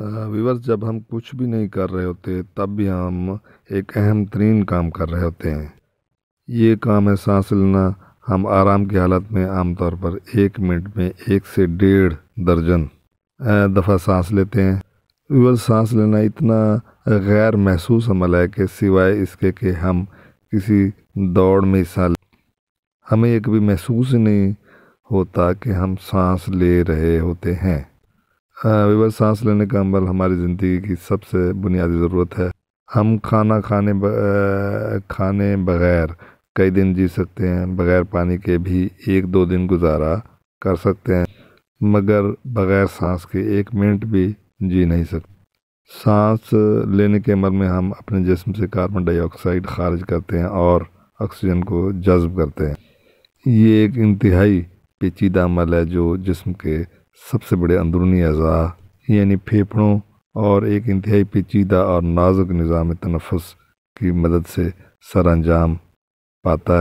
weavers जब हम कुछ भी नहीं कर रहे होते तब भी हम एक अहम तरीन काम कर रहे होते हैं ये काम है सांस लेना हम आराम की हालत में आमतौर पर एक मिनट में एक से डेढ़ दर्जन दफ़ा सांस लेते हैं विवर्स सांस लेना इतना गैर महसूस अमल है कि सिवाय इसके कि हम किसी दौड़ में हिस्सा हमें एक भी महसूस नहीं होता कि हम सांस ले रहे होते हैं हाँ, विवर सांस लेने का अमल हमारी ज़िंदगी की सबसे बुनियादी ज़रूरत है हम खाना खाने ब, खाने बगैर कई दिन जी सकते हैं बगैर पानी के भी एक दो दिन गुजारा कर सकते हैं मगर बगैर सांस के एक मिनट भी जी नहीं सकते सांस लेने के अमल में हम अपने जिसम से कार्बन डाइऑक्साइड खारिज करते हैं और ऑक्सीजन को जज्ब करते हैं ये एक इंतहाई पेचीदा अमल है जो जिसम के सबसे बड़े अंदरूनी अज़ा यानी फेफड़ों और एक इंतहाई पेचीदा और नाजुक निज़ाम तनफस की मदद से सर अंजाम पाता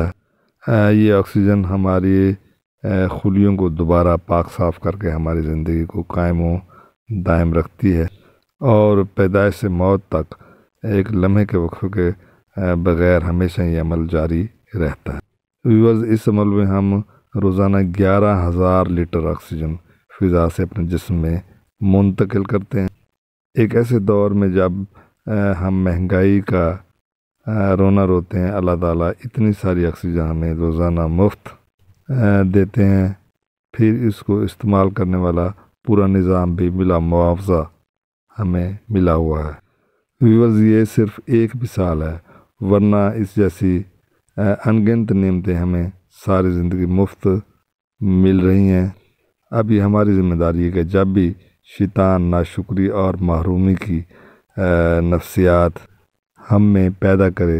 है ये ऑक्सीजन हमारे खुलियों को दोबारा पाक साफ करके हमारी ज़िंदगी को कायम व दायम रखती है और पैदाइश से मौत तक एक लम्हे के वक्त के बग़ैर हमेशा ये अमल जारी रहता है व्यूवर्स इस अमल में हम रोज़ाना ग्यारह हज़ार लीटर ऑक्सीजन फिज़ा से अपने जिसम में मुंतकिल करते हैं एक ऐसे दौर में जब हम महंगाई का रोना रोते हैं अल्लाह ताला इतनी सारी ऑक्सीजन हमें रोज़ाना मुफ्त देते हैं फिर इसको इस्तेमाल करने वाला पूरा निज़ाम भी मिला मुआवजा हमें मिला हुआ है व्यूवर्स ये सिर्फ़ एक मिसाल है वरना इस जैसी अनगिनत नियमतें हमें सारी ज़िंदगी मुफ्त मिल रही हैं अब ये हमारी ज़िम्मेदारी है कि जब भी शैतान नाशुक्री और महरूमी की नफसियात हम में पैदा करे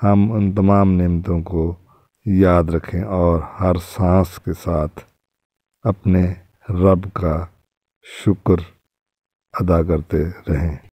हम उन तमाम नियमतों को याद रखें और हर सांस के साथ अपने रब का शुक्र अदा करते रहें